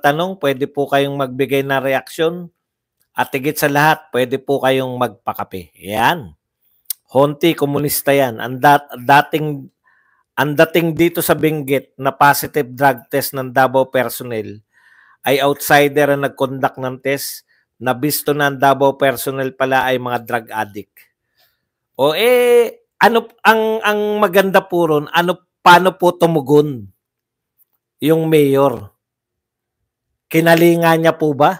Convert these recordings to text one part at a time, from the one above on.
tanong, pwede po kayong magbigay na reaksyon. At higit sa lahat, pwede po kayong magpakape. Yan. Honti, komunista yan. Ang dat dating, ang dating dito sa Benguet na positive drug test ng Davao personnel ay outsider ang nag-conduct ng test na bisto na ang Davao personnel pala ay mga drug addict. O eh, ano, ang, ang maganda po ron, ano, paano po tumugon yung mayor? Kinalinga niya po ba?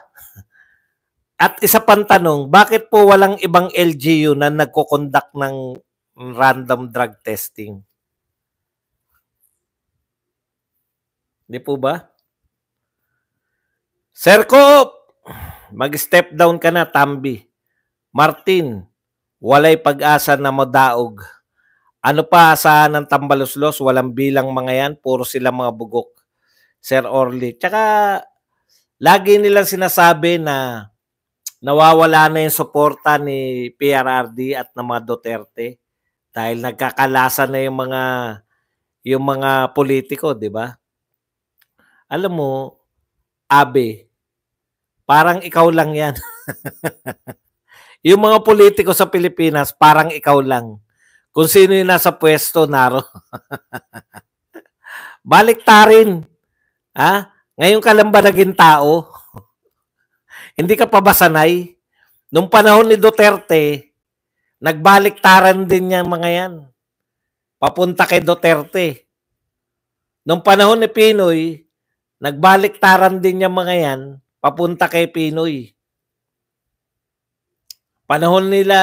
At isa pang tanong, bakit po walang ibang LGU na nagko-conduct ng random drug testing? Di po ba? Sir Coop, mag-step down ka na, Tambi. Martin, walay pag-asa na madaog. Ano pa asahan ng tambaloslos? Walang bilang mga yan. Puro sila mga bugok. Sir Orly. Tsaka Lagi nilang sinasabi na nawawala na yung suporta ni PRRD at ng mga Duterte dahil nagkakalasa na yung mga yung mga politiko, di ba? Alam mo, Abe, parang ikaw lang yan. yung mga politiko sa Pilipinas, parang ikaw lang. Kung sino yung nasa pwesto, naro. Baliktarin. Ha? Ngayon ka lang ba naging tao? Hindi ka pa ba sanay? Nung panahon ni Duterte, nagbaliktaran din yung mga yan. Papunta kay Duterte. Nung panahon ni Pinoy, nagbaliktaran din yung mga yan. Papunta kay Pinoy. Panahon nila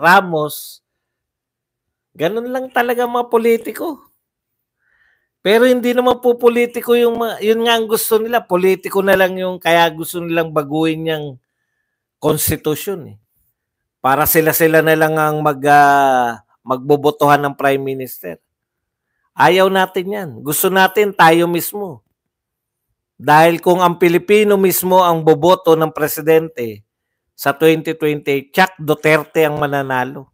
Ramos, ganun lang talaga mga politiko. Pero hindi naman po politiko yung yun nga ang gusto nila, politiko na lang yung kaya gusto nilang baguhin yung konstitusyon eh. Para sila-sila na lang ang mag uh, magbobotohan ng prime minister. Ayaw natin 'yan. Gusto natin tayo mismo. Dahil kung ang Pilipino mismo ang boboto ng presidente sa 2028, Chuck Duterte ang mananalo.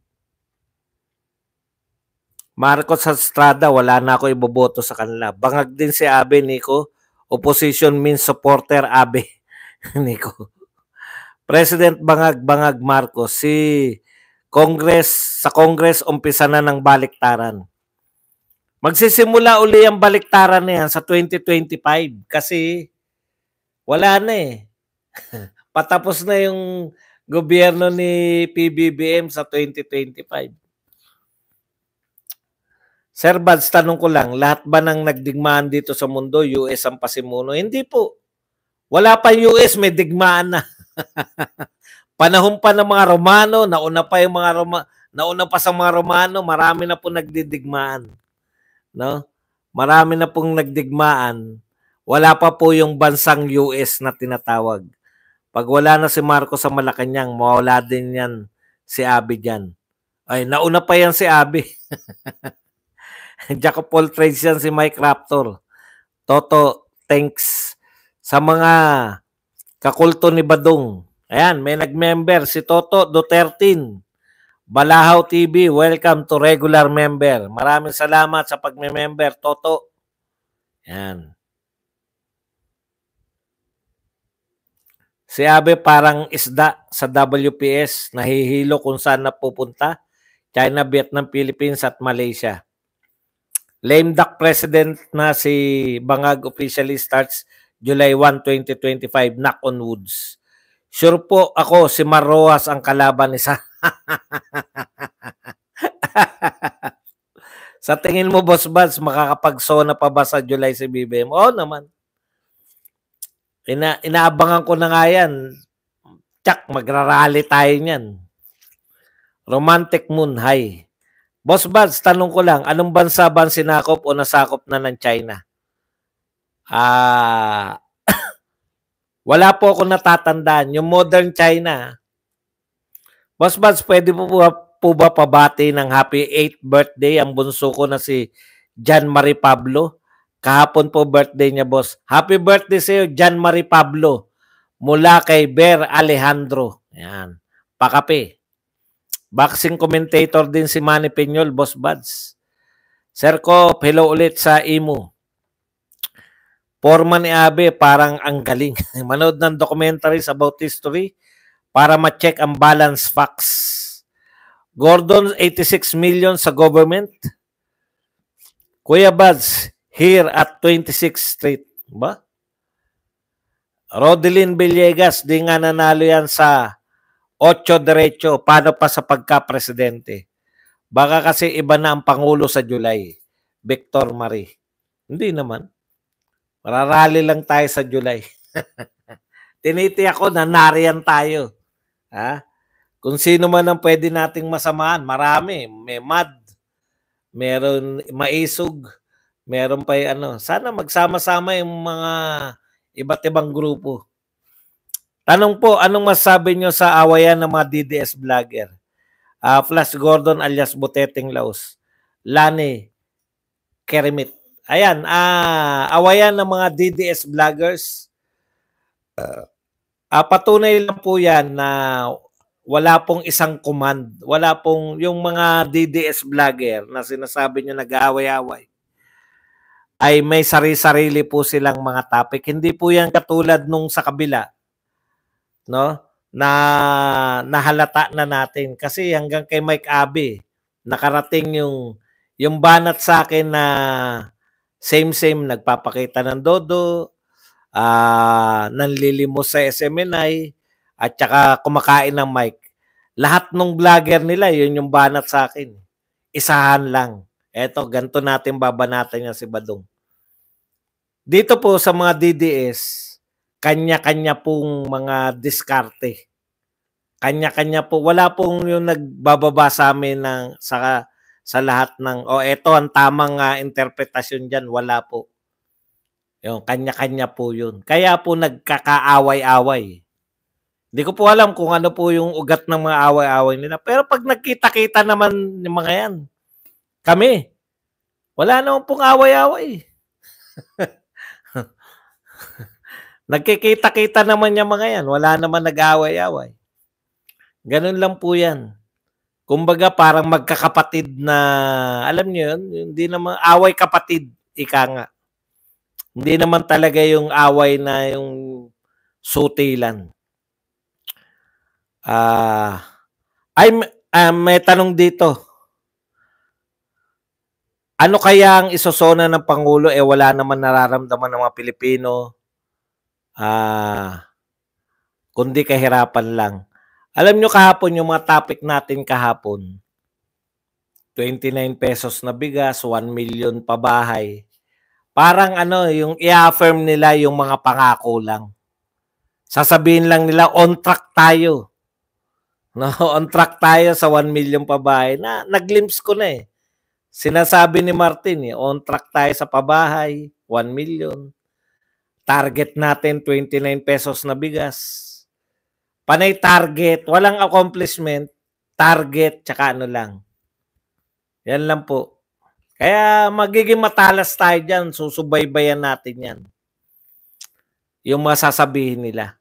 Marcos Estrada, wala na ako iboboto sa kanila. Bangag din si Abe, Nico. Opposition means supporter Abe, Nico. President Bangag, Bangag Marcos. Si Congress, sa Congress, umpisa na ng baliktaran. Magsisimula uli ang baliktaran na yan sa 2025 kasi wala na eh. Patapos na yung gobyerno ni PBBM sa 2025. Sir Bads, tanong ko lang, lahat ba ng nagdigmaan dito sa mundo, US ang pasimuno? Hindi po. Wala pa US, may digmaan na. Panahon pa ng mga Romano, nauna pa yung mga Roma, nauna pa sa mga Romano, marami na po nagdidigmaan. No? Marami na pong nagdigmaan. Wala pa po yung bansang US na tinatawag. Pag wala na si Marcos sa Malacanang, mawala din yan si Abi dyan. Ay, nauna pa yan si Abi. Jack of all trades yan si Mike Raptor. Toto, thanks sa mga kakulto ni Badong. Ayan, may nag-member si Toto Duterte. Balahaw TV, welcome to regular member. Maraming salamat sa pagme-member, Toto. Ayan. Si Abe parang isda sa WPS, nahihilo kung saan napupunta. China, Vietnam, Philippines at Malaysia. Lame duck president na si Bangag officially starts July 1, 2025, knock on woods. Sure po ako, si Marroas ang kalaban ni Sa... sa tingin mo, Boss Bads, makakapagsona pa ba sa July si BBM? Oo naman. Ina inaabangan ko na nga yan. Tsak, magrarally tayo niyan. Romantic Moon, high. Boss Bads, tanong ko lang, anong bansa ba sinakop o nasakop na ng China? Ah, wala po ako natatandaan. Yung modern China. Boss Bads, pwede po, po, po ba pabati ng happy 8th birthday ang bunso ko na si Jan Marie Pablo? Kahapon po birthday niya, boss. Happy birthday sa iyo, Jan Marie Pablo. Mula kay Ber Alejandro. Yan. Pakape. Boxing commentator din si Manny Pinyol, Boss Buds. Sir Cop, hello ulit sa IMO. Forma ni Abe, parang ang galing. Manood ng documentaries about history para ma-check ang balance facts. Gordon, 86 million sa government. Kuya Buds, here at 26th Street. Ba? Rodeline Villegas, di nga nanalo yan sa Ocho derecho, paano pa sa pagka-presidente? Baka kasi iba na ang Pangulo sa July. Victor Marie. Hindi naman. Mararali lang tayo sa July. Tinitiya ko na nariyan tayo. Ha? Kung sino man ang pwede nating masamaan, marami. May mad, meron maisog, meron pa yung ano. Sana magsama-sama yung mga iba't ibang grupo. Tanong po, anong masabi nyo sa awayan ng mga DDS vlogger? Uh, Flash Gordon alias Boteteng Laos. Lani Kerimit. Ayan, uh, awayan ng mga DDS vloggers. Uh, uh, patunay lang po yan na wala pong isang command. Wala pong yung mga DDS vlogger na sinasabi nyo nag-aaway-away ay may sari-sarili po silang mga topic. Hindi po yan katulad nung sa kabila no? Na nahalata na natin kasi hanggang kay Mike Abe nakarating yung yung banat sa akin na same same nagpapakita ng dodo, uh, ah, nanlilimos sa SMNI at saka kumakain ng Mike. Lahat ng vlogger nila, yun yung banat sa akin. Isahan lang. Eto, ganto natin babanatan niya si Badong. Dito po sa mga DDS, kanya-kanya pong mga diskarte. Kanya-kanya po. Wala pong yung nagbababa sa amin ng, sa, sa lahat ng, o oh, eto ang tamang uh, interpretasyon dyan. Wala po. Yung kanya-kanya po yun. Kaya po nagkakaaway-away. Hindi ko po alam kung ano po yung ugat ng mga away-away nila. Pero pag nagkita-kita naman ng mga yan, kami, wala naman pong away-away. Nagkikita-kita naman yung mga yan. Wala naman nag-away-away. Ganun lang po yan. Kumbaga parang magkakapatid na, alam niyo yun, hindi naman, away kapatid, ika nga. Hindi naman talaga yung away na yung sutilan. Ah, uh, I'm, uh, may tanong dito. Ano kaya ang isosona ng Pangulo? Eh wala naman nararamdaman ng mga Pilipino Ah, kundi kahirapan lang. Alam nyo kahapon yung mga topic natin kahapon. 29 pesos na bigas, 1 million pa bahay. Parang ano, yung i-affirm nila yung mga pangako lang. Sasabihin lang nila, on track tayo. No, on track tayo sa 1 million pabahay. Na, naglims ko na eh. Sinasabi ni Martin, eh, on track tayo sa pabahay, 1 million. Target natin 29 pesos na bigas. Panay target, walang accomplishment, target tsaka ano lang. Yan lang po. Kaya magiging matalas tayo diyan, susubaybayan natin 'yan. Yung masasabihin nila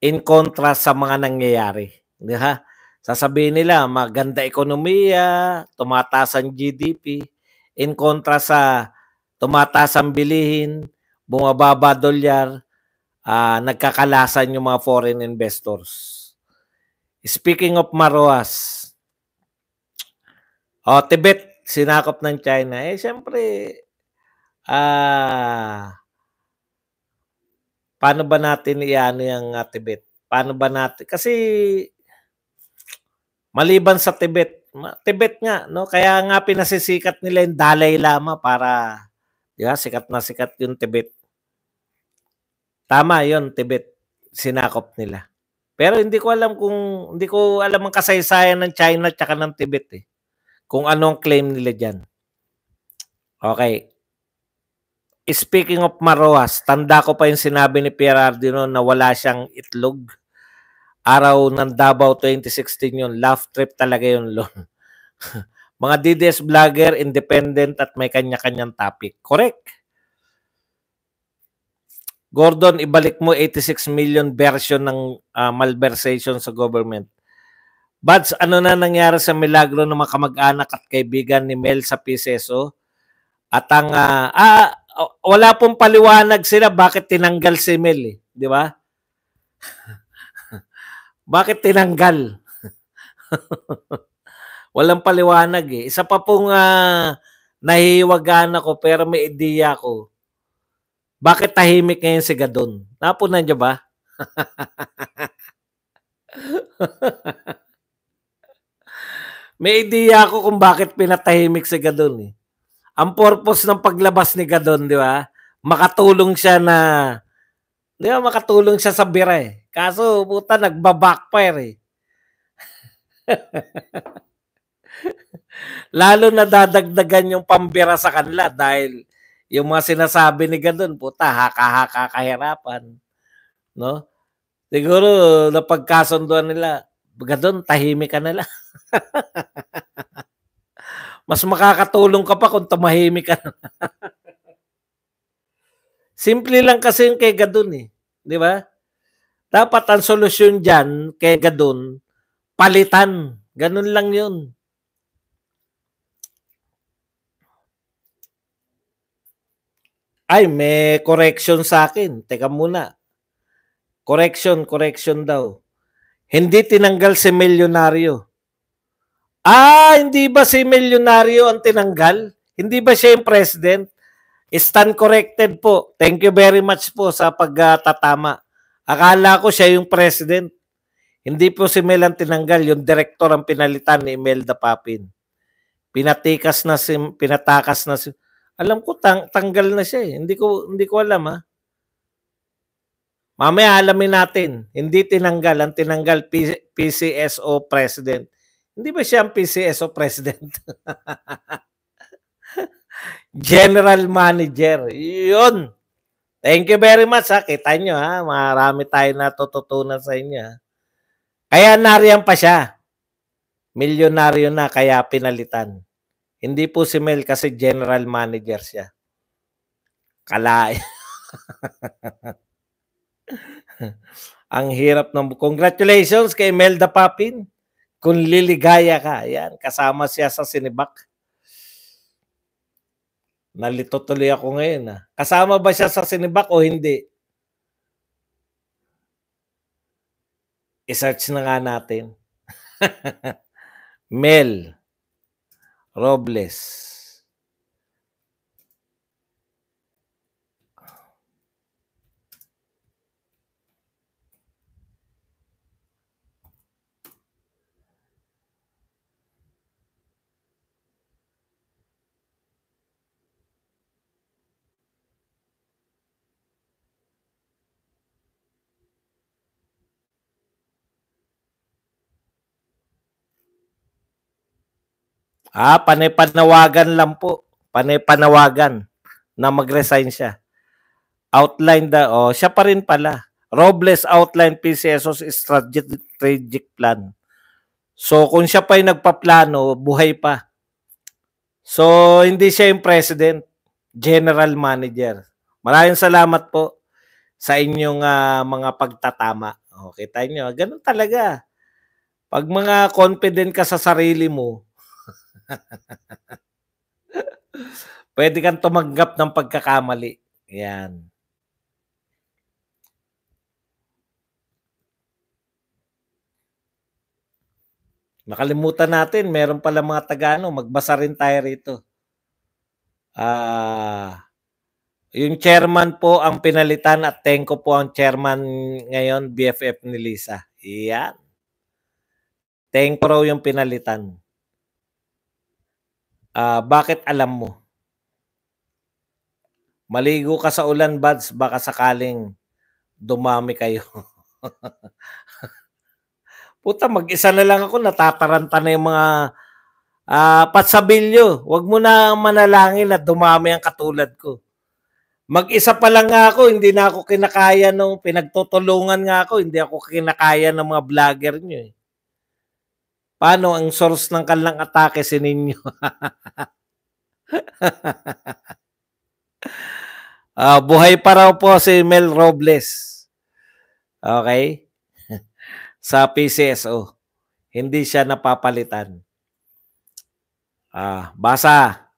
in contrast sa mga nangyayari. Di ha? Sasabihin nila, maganda ekonomiya, tumataas ang GDP, in contrast sa tumataas ang bilihin, bumababa dolyar, uh, nagkakalasan yung mga foreign investors. Speaking of Maroas, oh, Tibet, sinakop ng China. Eh, siyempre, uh, ah, paano ba natin iano yung uh, Tibet? Paano ba natin? Kasi, maliban sa Tibet, Tibet nga, no? Kaya nga pinasisikat nila yung Dalai Lama para, di ba, sikat na sikat yung Tibet. Tama yon Tibet. Sinakop nila. Pero hindi ko alam kung, hindi ko alam ang kasaysayan ng China at ng Tibet eh. Kung anong claim nila diyan. Okay. Speaking of Maroas, tanda ko pa yung sinabi ni Pierre Ardino na wala siyang itlog. Araw ng Davao 2016 yun. Laugh trip talaga yun, Lon. Mga DDS vlogger, independent at may kanya-kanyang topic. Correct. Gordon, ibalik mo 86 million version ng uh, malversation sa government. Bads, ano na nangyari sa milagro ng mga kamag-anak at kaibigan ni Mel sa PCSO? E at ang, uh, ah, ah wala pong paliwanag sila bakit tinanggal si Mel eh. Di ba? bakit tinanggal? Walang paliwanag eh. Isa pa pong uh, nahihiwagaan ako pero may ideya ako bakit tahimik ngayon si Gadon? Napunan niyo ba? May idea ako kung bakit pinatahimik si Gadon eh. Ang purpose ng paglabas ni Gadon, di ba? Makatulong siya na Di ba makatulong siya sa bira eh. Kaso puta nagba-backfire eh. Lalo na dadagdagan yung pambira sa kanila dahil yung mga sinasabi ni ganun, puta, haka-haka kahirapan. No? Siguro, napagkasunduan nila, ganun, tahimik ka na lang. Mas makakatulong ka pa kung tumahimik ka na. Simple lang kasi yung kay Gadon eh. Di ba? Dapat ang solusyon dyan kay Gadon, palitan. Ganun lang yun. Ay, may correction sa akin. Teka muna. Correction, correction daw. Hindi tinanggal si milyonaryo. Ah, hindi ba si milyonaryo ang tinanggal? Hindi ba siya yung president? Stand corrected po. Thank you very much po sa pagtatama. Akala ko siya yung president. Hindi po si Mel ang tinanggal, yung direktor ang pinalitan ni Imelda Papin. Pinatikas na si, pinatakas na si, alam ko tang tanggal na siya eh. Hindi ko hindi ko alam ah. Mamaya alamin natin. Hindi tinanggal ang tinanggal P- PCSO president. Hindi ba siya ang PCSO president? General manager. 'Yon. Thank you very much ha. Ah. Kita nyo ha. Ah. Marami tayo natututunan sa inyo ha. Ah. Kaya nariyan pa siya. Milyonaryo na kaya pinalitan. Hindi po si Mel kasi general manager siya. Kalain. Ang hirap ng... Congratulations kay Melda Papin. Kung liligaya ka. Yan, kasama siya sa sinibak. Nalito tuloy ako ngayon. Ha. Ah. Kasama ba siya sa sinibak o hindi? I-search na nga natin. Mel. Robles. Ah, panay lang po. panay na mag-resign siya. Outline the, oh, siya pa rin pala. Robles outline PCSO's strategic plan. So, kung siya pa pa'y nagpaplano, buhay pa. So, hindi siya yung president, general manager. Maraming salamat po sa inyong uh, mga pagtatama. Okay, tayo nyo. Ganun talaga. Pag mga confident ka sa sarili mo, Pwede kang tumanggap ng pagkakamali. Yan. Nakalimutan natin, meron pala mga Tagano. Magbasa rin tayo rito. Ah... Uh, yung chairman po ang pinalitan at Tenko po ang chairman ngayon, BFF ni Lisa. Iyan. Tenko yung pinalitan. Uh, bakit alam mo? Maligo ka sa ulan, Bads, baka sakaling dumami kayo. Puta, mag-isa na lang ako, natataranta na yung mga uh, patsabilyo. Huwag mo na manalangin na dumami ang katulad ko. Mag-isa pa lang nga ako, hindi na ako kinakaya nung no? pinagtutulungan nga ako, hindi ako kinakaya ng mga vlogger nyo eh. Paano ang source ng kanilang atake si ninyo? uh, buhay pa raw po si Mel Robles. Okay? Sa PCSO. Hindi siya napapalitan. Ah, uh, basa.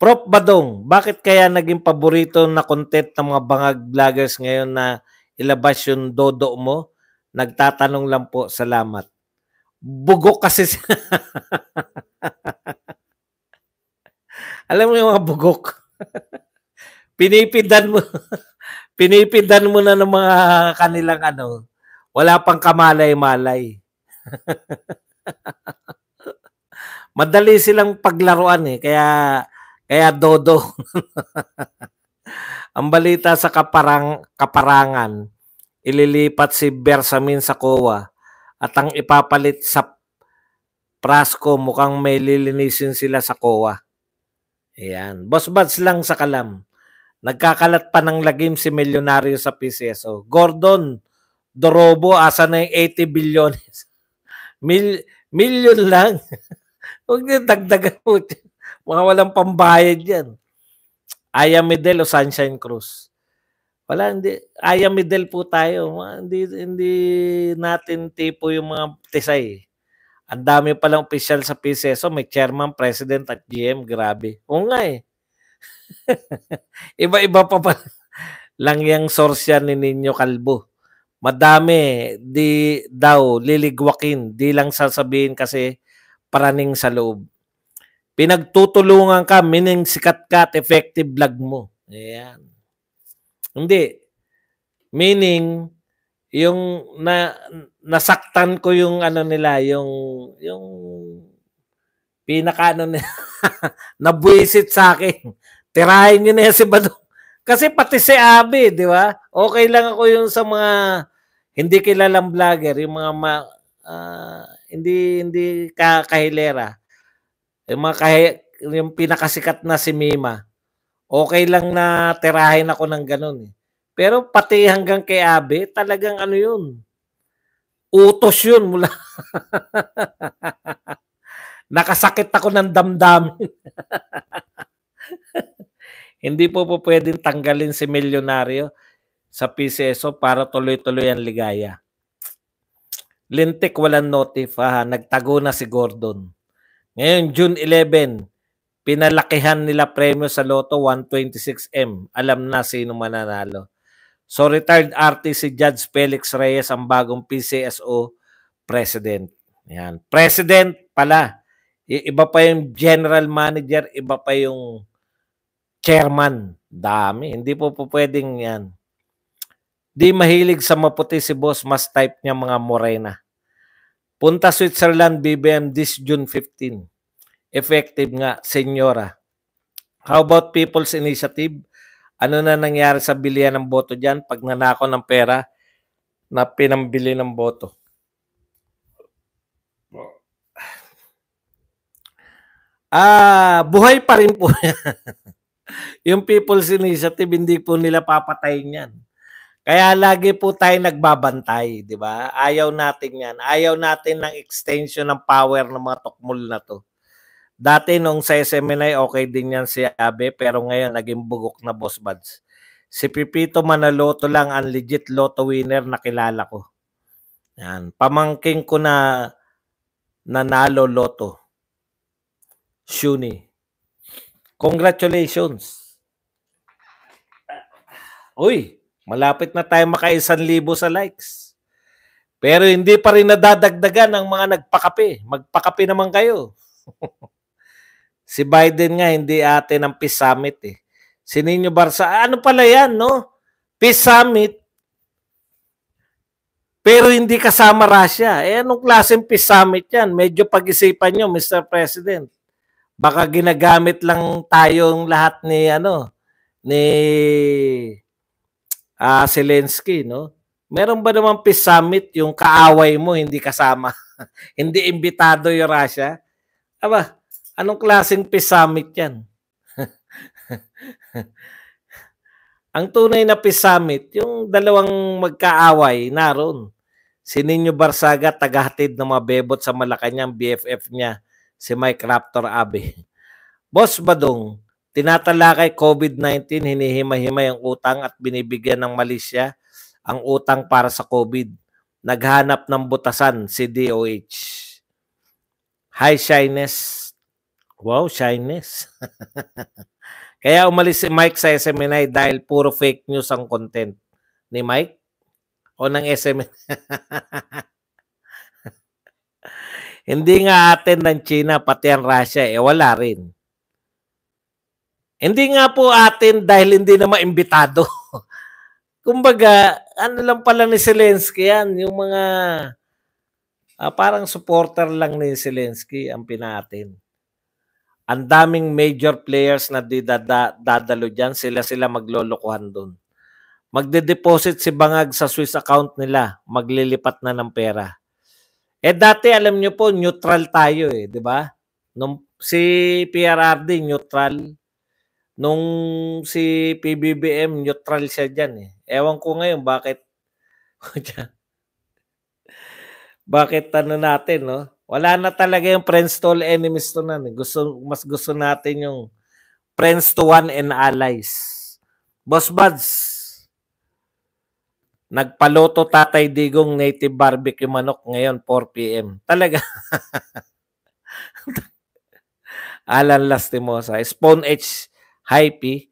Prop Badong, bakit kaya naging paborito na content ng mga bangag vloggers ngayon na ilabas yung dodo mo? Nagtatanong lang po, salamat. Bugok kasi Alam mo yung mga bugok. pinipindan mo. pinipindan mo na ng mga kanilang ano. Wala pang kamalay-malay. Madali silang paglaruan eh. Kaya, kaya dodo. Ang balita sa kaparang, kaparangan, ililipat si Bersamin sa COA at ang ipapalit sa Prasco mukhang may lilinisin sila sa COA. Ayan. Boss Buds lang sa kalam. Nagkakalat pa ng lagim si milyonaryo sa PCSO. Gordon, Dorobo, asa na yung 80 bilyones? Mil million lang. Huwag niyo dagdagan mo. Mga walang pambayad yan. Aya Medel o Sunshine Cruz. Wala, hindi. Aya middle po tayo. Hindi, hindi natin tipo yung mga tisay. Ang dami palang official sa PCSO. E may chairman, president at GM. Grabe. O nga eh. Iba-iba pa pa lang yung source yan ni Ninyo Kalbo. Madami di daw liligwakin. Di lang sasabihin kasi paraning sa loob. Pinagtutulungan ka, meaning sikat ka at effective vlog mo. Ayan. Hindi. Meaning, yung na, nasaktan ko yung ano nila, yung, yung pinaka ano nila, nabwisit sa akin. Tirahin nyo na yan si Badong. Kasi pati si Abi, di ba? Okay lang ako yung sa mga hindi kilalang vlogger, yung mga ma, uh, hindi hindi ka, kahilera. Yung mga kahi, yung pinakasikat na si Mima okay lang na tirahin ako ng ganun eh. Pero pati hanggang kay Abe, talagang ano yun. Utos yun mula. Nakasakit ako ng damdamin. Hindi po po pwedeng tanggalin si milyonaryo sa PCSO para tuloy-tuloy ang ligaya. Lintik walang notif ha. Nagtago na si Gordon. Ngayon, June 11, Pinalakihan nila premyo sa Lotto 126M. Alam na sino mananalo. So retired artist si Judge Felix Reyes ang bagong PCSO president. Yan. President pala. Iba pa yung general manager, iba pa yung chairman. Dami. Hindi po, po pwedeng yan. Di mahilig sa maputi si boss, mas type niya mga morena. Punta Switzerland, BBM this June 15 effective nga, senyora. How about people's initiative? Ano na nangyari sa bilihan ng boto dyan pag nanako ng pera na pinambili ng boto? Ah, buhay pa rin po yan. yung people's initiative, hindi po nila papatayin yan. Kaya lagi po tayo nagbabantay, di ba? Ayaw natin yan. Ayaw natin ng extension ng power ng mga tukmul na to. Dati nung sa ay okay din yan si Abe, pero ngayon naging bugok na boss buds. Si Pipito Manaloto lang ang legit lotto winner na kilala ko. Yan. Pamangking ko na nanalo lotto. Shuni. Congratulations. Uy, malapit na tayo maka-1,000 sa likes. Pero hindi pa rin nadadagdagan ang mga nagpakape. Magpakape naman kayo. Si Biden nga hindi atin ang peace summit eh. Si Nino Barsa, ah, ano pala yan, no? Peace summit. Pero hindi kasama Russia. Eh, anong klaseng peace summit yan? Medyo pag-isipan nyo, Mr. President. Baka ginagamit lang tayong lahat ni, ano, ni uh, Zelensky, no? Meron ba naman peace summit yung kaaway mo hindi kasama? hindi imbitado yung Russia? Aba, Anong klaseng peace summit yan? Ang tunay na peace summit, yung dalawang magkaaway naroon. Si Nino Barsaga, tagahatid ng mga bebot sa Malacanang, BFF niya, si Mike Raptor Abe. Boss Badong, tinatalakay COVID-19, hinihimay-himay ang utang at binibigyan ng Malaysia ang utang para sa COVID. Naghanap ng butasan si DOH. High shyness Wow, shyness. Kaya umalis si Mike sa SMNI dahil puro fake news ang content ni Mike o ng SMNI. Hindi nga atin ng China, pati ang Russia, eh wala rin. Hindi nga po atin dahil hindi na maimbitado. Kumbaga, ano lang pala ni Zelensky yan, yung mga uh, parang supporter lang ni Zelensky ang pinatin. Ang daming major players na dadalo dyan, sila-sila maglolokohan doon. Magde-deposit si Bangag sa Swiss account nila, maglilipat na ng pera. Eh dati alam nyo po, neutral tayo eh, di ba? Nung si PRRD neutral, nung si PBBM neutral siya diyan eh. Ewan ko ngayon bakit bakit ano natin no? Wala na talaga yung friends to all, enemies to none. Gusto, mas gusto natin yung friends to one and allies. Boss Buds, nagpaloto Tatay Digong native barbecue manok ngayon 4 p.m. Talaga. Alan Lastimosa, Spawn H, Hype,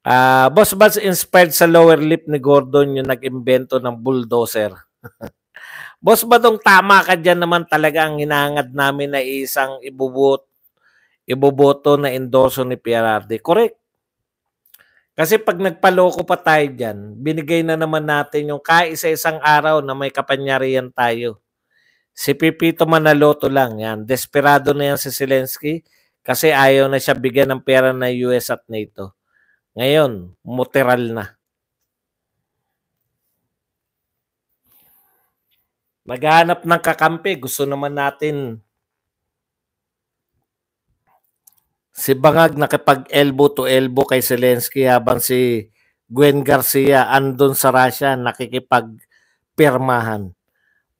Uh, Boss Buds, inspired sa lower lip ni Gordon yung nag ng bulldozer. Boss Badong, tama ka dyan naman talaga ang hinangad namin na isang ibubot, ibuboto na endorso ni Pierardi. Correct. Kasi pag nagpaloko pa tayo dyan, binigay na naman natin yung kaisa-isang araw na may kapanyarihan tayo. Si Pipito Manaloto lang yan. Desperado na yan si Zelensky kasi ayaw na siya bigyan ng pera ng US at NATO. Ngayon, muteral na. Naghanap ng kakampi. Gusto naman natin si Bangag nakipag-elbow to elbow kay Zelensky habang si Gwen Garcia andon sa Russia nakikipag-pirmahan.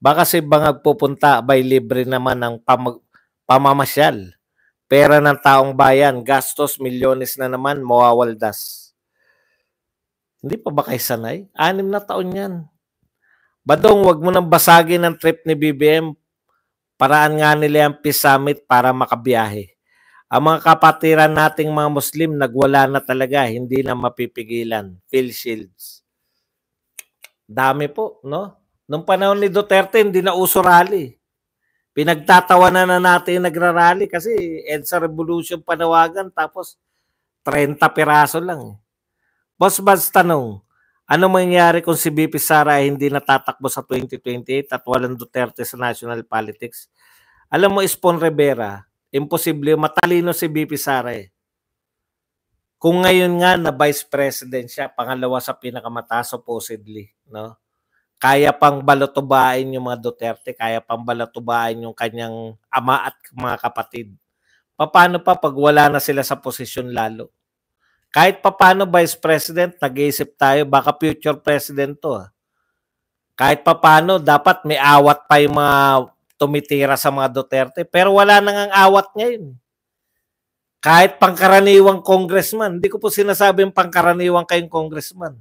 Baka si Bangag pupunta by libre naman ng pamag- pamamasyal. Pera ng taong bayan, gastos, milyones na naman, mawawaldas. Hindi pa ba kayo sanay? Anim na taon yan. Badong, wag mo nang basagin ang trip ni BBM. Paraan nga nila yung peace summit para makabiyahe. Ang mga kapatiran nating mga Muslim, nagwala na talaga, hindi na mapipigilan. Phil Shields. Dami po, no? Nung panahon ni Duterte, hindi na uso rally. Pinagtatawanan na natin nagrarally kasi EDSA Revolution panawagan tapos 30 piraso lang. Boss Mads, tanong, ano mangyayari kung si BP Sara ay hindi natatakbo sa 2028 at walang Duterte sa national politics? Alam mo, Espon Rivera, imposible, matalino si BP Sara eh. Kung ngayon nga na vice president siya, pangalawa sa pinakamataas supposedly, no? Kaya pang balatubain yung mga Duterte, kaya pang balatubain yung kanyang ama at mga kapatid. Paano pa pag wala na sila sa posisyon lalo? Kahit papano Vice President, nag-iisip tayo, baka future President to. Ah. Kahit papano, dapat may awat pa yung mga tumitira sa mga Duterte. Pero wala nang ang awat ngayon. Kahit pangkaraniwang congressman, hindi ko po sinasabing pangkaraniwang kayong congressman.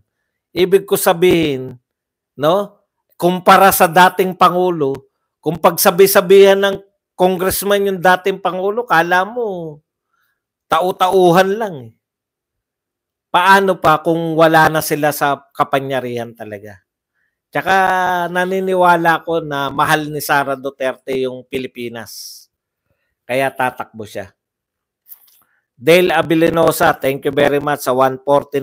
Ibig ko sabihin, no? Kumpara sa dating pangulo, kung pagsabi-sabihan ng congressman yung dating pangulo, kala mo tau-tauhan lang eh paano pa kung wala na sila sa kapangyarihan talaga? Tsaka naniniwala ko na mahal ni Sara Duterte yung Pilipinas. Kaya tatakbo siya. Dale Abilinosa, thank you very much sa 149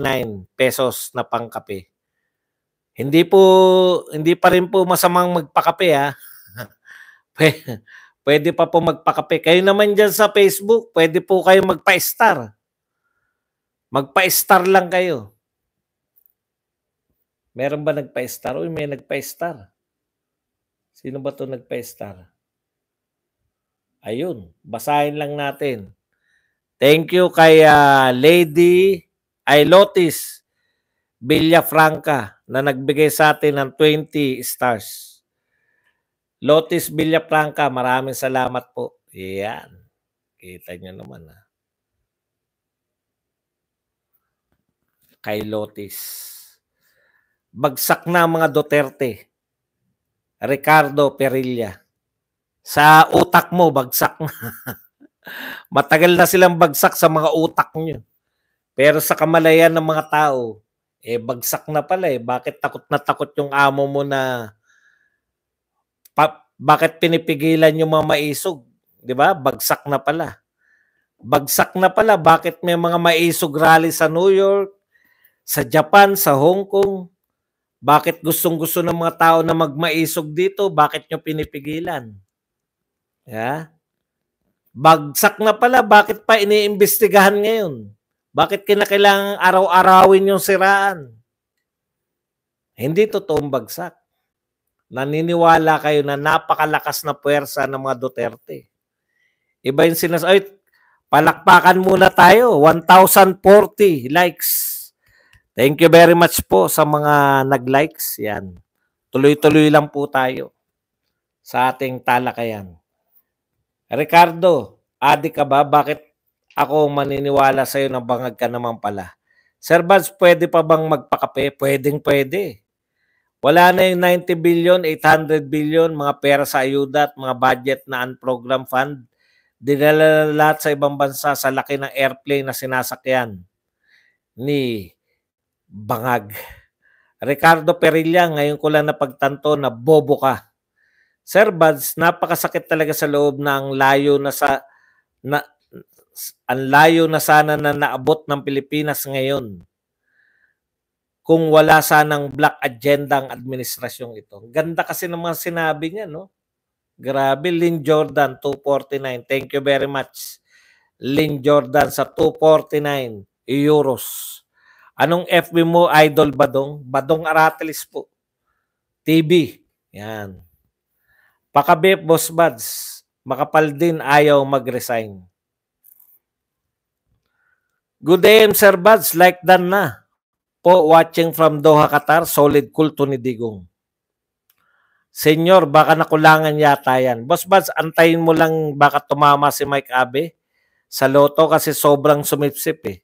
pesos na pangkape. Hindi po hindi pa rin po masamang magpakape ha. pwede pa po magpakape. Kayo naman diyan sa Facebook, pwede po kayo magpa-star. Magpa-star lang kayo. Meron ba nagpa-star? Uy, may nagpa-star. Sino ba to nagpa-star? Ayun, basahin lang natin. Thank you kay uh, Lady Ailotis Villafranca na nagbigay sa atin ng 20 stars. Lotis Villafranca, maraming salamat po. Yan. Kita niyo naman ha. Ah. kay Lotis. Bagsak na mga Duterte. Ricardo Perilla. Sa utak mo, bagsak na. Matagal na silang bagsak sa mga utak nyo. Pero sa kamalayan ng mga tao, eh bagsak na pala eh. Bakit takot na takot yung amo mo na pa, bakit pinipigilan yung mga maisog? 'Di ba? Bagsak na pala. Bagsak na pala bakit may mga maisog rally sa New York, sa Japan, sa Hong Kong. Bakit gustong-gusto ng mga tao na magmaisog dito? Bakit nyo pinipigilan? Yeah? Bagsak na pala, bakit pa iniimbestigahan ngayon? Bakit kinakailangan araw-arawin yung siraan? Hindi totoong bagsak. Naniniwala kayo na napakalakas na puwersa ng mga Duterte. Iba yung sinas, ay, palakpakan muna tayo. 1,040 likes. Thank you very much po sa mga nag-likes. Yan. Tuloy-tuloy lang po tayo sa ating talakayan. Ricardo, adik ka ba? Bakit ako maniniwala sa'yo na bangag ka naman pala? Sir Vance, pwede pa bang magpakape? Pwedeng pwede. Wala na yung 90 billion, 800 billion, mga pera sa ayuda at mga budget na unprogram fund. Dinala lahat sa ibang bansa sa laki ng airplane na sinasakyan ni bangag. Ricardo Perilla, ngayon ko lang napagtanto na bobo ka. Sir Buds, napakasakit talaga sa loob na ang layo na sa na, ang layo na sana na naabot ng Pilipinas ngayon kung wala sanang black agenda ang administrasyong ito. Ganda kasi ng mga sinabi niya, no? Grabe, Lynn Jordan, 249. Thank you very much. Lynn Jordan sa 249 euros. Anong FB mo, Idol Badong? Badong Aratelis po. TV. Yan. Pakabip, Boss Buds. Makapal din, ayaw mag-resign. Good day, Sir Buds. Like done na. Po, watching from Doha, Qatar. Solid kulto ni Digong. Senyor, baka nakulangan yata yan. Boss Buds, antayin mo lang baka tumama si Mike Abe sa loto kasi sobrang sumipsip eh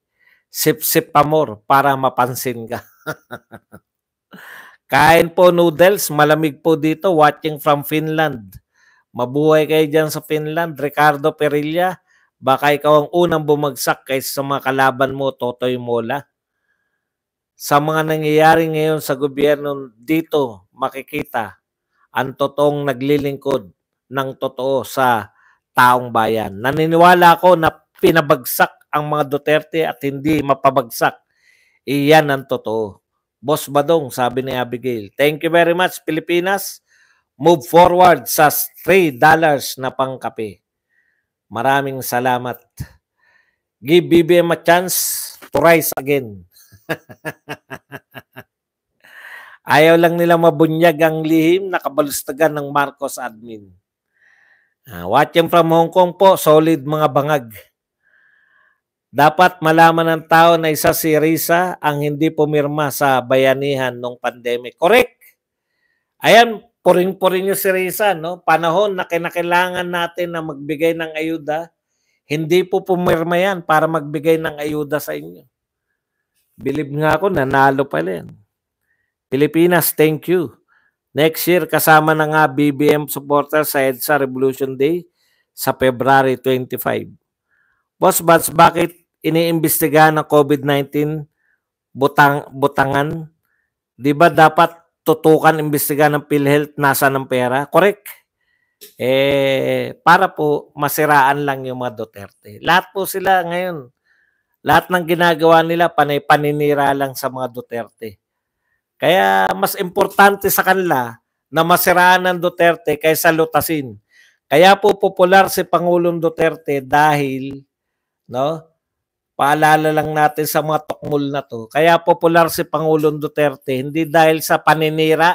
sip-sip amor para mapansin ka. Kain po noodles, malamig po dito, watching from Finland. Mabuhay kayo dyan sa Finland. Ricardo Perilla, baka ikaw ang unang bumagsak kaysa sa mga kalaban mo, Totoy Mola. Sa mga nangyayari ngayon sa gobyerno dito, makikita ang totoong naglilingkod ng totoo sa taong bayan. Naniniwala ako na pinabagsak ang mga Duterte at hindi mapabagsak. Iyan ang totoo. Boss Badong, sabi ni Abigail. Thank you very much, Pilipinas. Move forward sa $3 na pangkape. Maraming salamat. Give BBM a chance to rise again. Ayaw lang nila mabunyag ang lihim na kabalustagan ng Marcos admin. Uh, watching from Hong Kong po, solid mga bangag. Dapat malaman ng tao na isa si Risa ang hindi pumirma sa bayanihan nung pandemic. Correct. Ayan, puring-puring nyo si Risa. No? Panahon na kinakailangan natin na magbigay ng ayuda, hindi po pumirma yan para magbigay ng ayuda sa inyo. Believe nga ako, nanalo pa rin. Pilipinas, thank you. Next year, kasama na nga BBM supporters sa EDSA Revolution Day sa February 25. Boss Bats, bakit iniimbestigahan ng COVID-19 butang butangan, 'di ba dapat tutukan imbestiga ng PhilHealth nasa ng pera? Correct. Eh para po masiraan lang yung mga Duterte. Lahat po sila ngayon lahat ng ginagawa nila panay paninira lang sa mga Duterte. Kaya mas importante sa kanila na masiraan ng Duterte kaysa lutasin. Kaya po popular si Pangulong Duterte dahil no, Paalala lang natin sa mga tukmul na to. Kaya popular si Pangulong Duterte, hindi dahil sa paninira.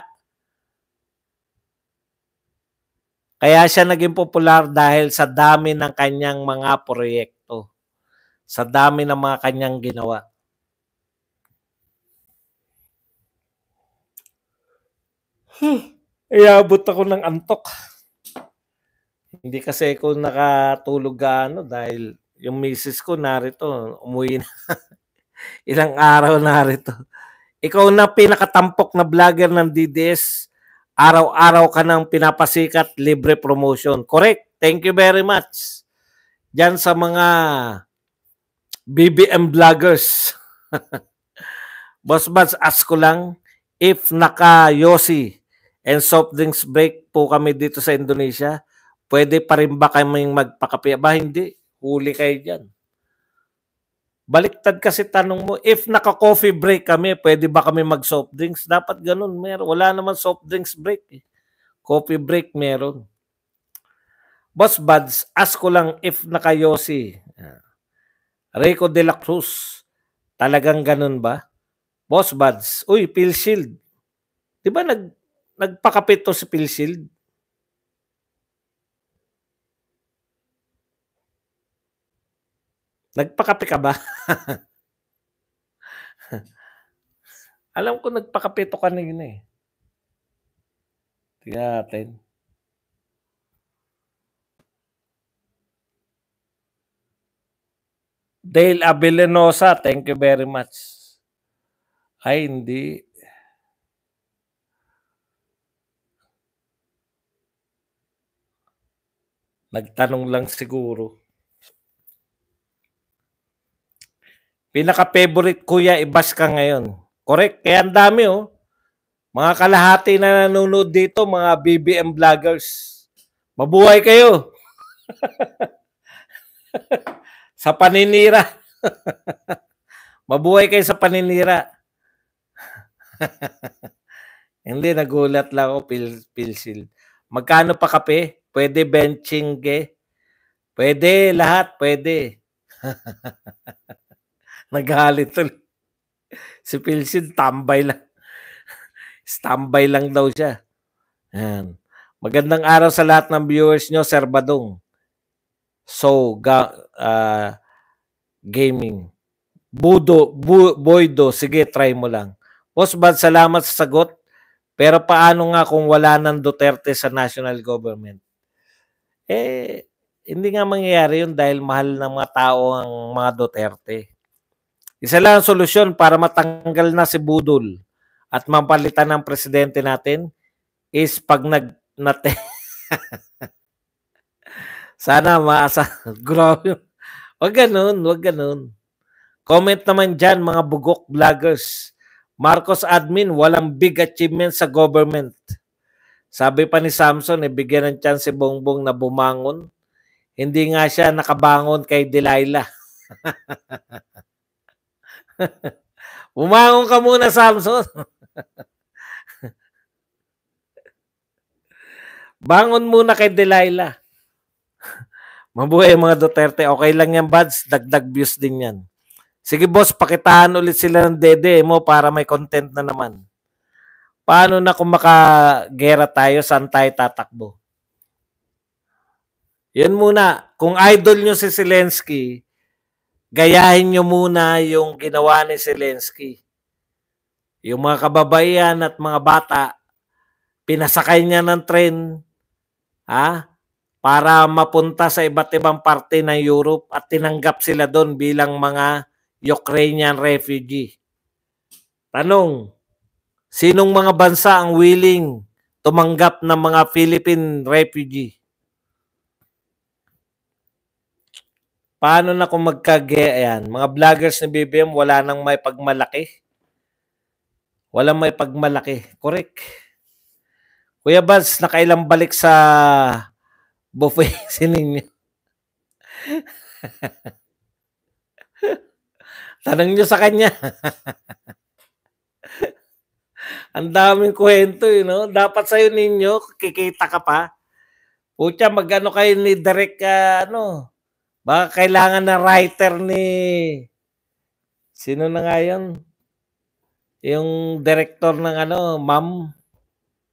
Kaya siya naging popular dahil sa dami ng kanyang mga proyekto. Sa dami ng mga kanyang ginawa. Hmm. Iabot ako ng antok. Hindi kasi ako nakatulog gaano dahil yung misis ko narito, umuwi na. Ilang araw narito. Ikaw na pinakatampok na vlogger ng DDS, araw-araw ka nang pinapasikat, libre promotion. Correct. Thank you very much. Diyan sa mga BBM vloggers. Boss Bads, ask ko lang, if naka-Yossi and soft drinks break po kami dito sa Indonesia, pwede pa rin ba kaming magpakape? Ba, hindi. Huli kayo dyan. Baliktad kasi tanong mo, if naka-coffee break kami, pwede ba kami mag-soft drinks? Dapat ganun. Meron. Wala naman soft drinks break. Eh. Coffee break meron. Boss Buds, ask ko lang if nakayosi. Rico de la Cruz, talagang ganun ba? Boss Buds, uy, Phil Shield. Di ba nag, nagpakapit to si Phil Shield? Nagpakape ka ba? Alam ko nagpakape to kanina eh. Tingnan natin. Dale Avelenosa, thank you very much. Ay, hindi. Nagtanong lang siguro. Pinaka-favorite kuya, ibas eh, ka ngayon. Correct? Kaya ang dami oh. Mga kalahati na nanonood dito, mga BBM vloggers. Mabuhay kayo. sa paninira. Mabuhay kayo sa paninira. Hindi, nagulat lang ako, pil, pilsil. Magkano pa kape? Pwede benching ke? Pwede, lahat, pwede. Nagalit tuloy. Si Pilsin, tambay lang. Standby lang daw siya. Yan. Magandang araw sa lahat ng viewers nyo, Sir Badong. So, ga, uh, gaming. Budo, bu, Boydo, sige, try mo lang. Boss Bad, salamat sa sagot. Pero paano nga kung wala ng Duterte sa national government? Eh, hindi nga mangyayari yun dahil mahal ng mga tao ang mga Duterte. Isa lang ang solusyon para matanggal na si Budol at mapalitan ng presidente natin is pag nag nate Sana maasa. Grabe. wag ganoon, wag ganoon. Comment naman diyan mga bugok vloggers. Marcos admin, walang big achievement sa government. Sabi pa ni Samson, eh, bigyan ng chance si Bongbong na bumangon. Hindi nga siya nakabangon kay Delilah. Umangon ka muna, Samson. Bangon muna kay Delilah. Mabuhay mga Duterte. Okay lang yan, Bads. Dagdag views din yan. Sige, boss, pakitahan ulit sila ng dede mo para may content na naman. Paano na kung makagera tayo, saan tayo tatakbo? Yan muna. Kung idol nyo si Zelensky, gayahin nyo muna yung ginawa ni Zelensky. Yung mga kababaihan at mga bata, pinasakay niya ng tren ha, para mapunta sa iba't ibang parte ng Europe at tinanggap sila doon bilang mga Ukrainian refugee. Tanong, sinong mga bansa ang willing tumanggap ng mga Philippine refugee? Paano na kung magkage, ayan, mga vloggers ni BBM, wala nang may pagmalaki. Wala may pagmalaki. Correct. Kuya Baz, nakailang balik sa buffet sining niya. Tanong niyo sa kanya. Ang daming kwento, you eh, know? Dapat sa'yo ninyo, kikita ka pa. Pucha, magano kayo ni Direk, uh, ah, ano, Baka kailangan ng writer ni... Sino na nga yun? Yung director ng ano, Ma'am,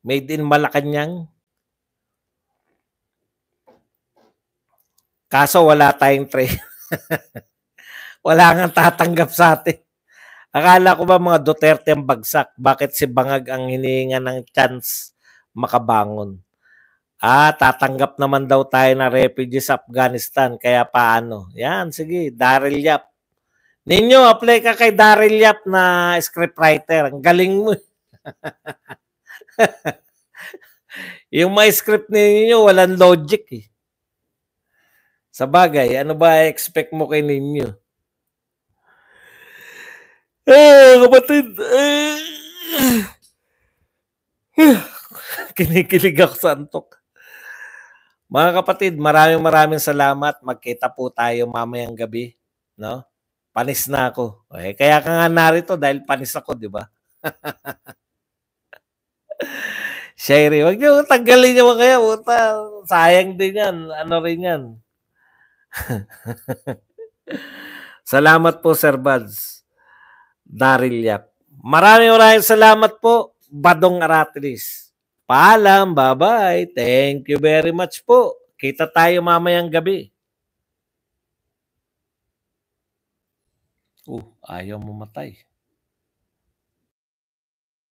Made in Malacanang. Kaso wala tayong train. wala nga tatanggap sa atin. Akala ko ba mga Duterte ang bagsak? Bakit si Bangag ang hinihinga ng chance makabangon? Ah, tatanggap naman daw tayo na refugee sa Afghanistan. Kaya paano? Yan, sige. Daryl Yap. Ninyo, apply ka kay Daryl Yap na scriptwriter. Ang galing mo. yung may script ninyo, walang logic eh. Sa bagay, ano ba expect mo kay ninyo? Eh, kapatid. Eh. Kinikilig ako sa antok. Mga kapatid, maraming maraming salamat. Magkita po tayo mamayang gabi. No? Panis na ako. Okay? Kaya ka nga narito dahil panis ako, di ba? Sherry, wag niyo tanggalin niyo kaya, puta. Sayang din 'yan. Ano rin 'yan? salamat po Sir Buds. Daryl Yap. Maraming maraming salamat po Badong Aratilis. Paalam, bye-bye. Thank you very much po. Kita tayo mamayang gabi. Oh, uh, ayaw mamatay.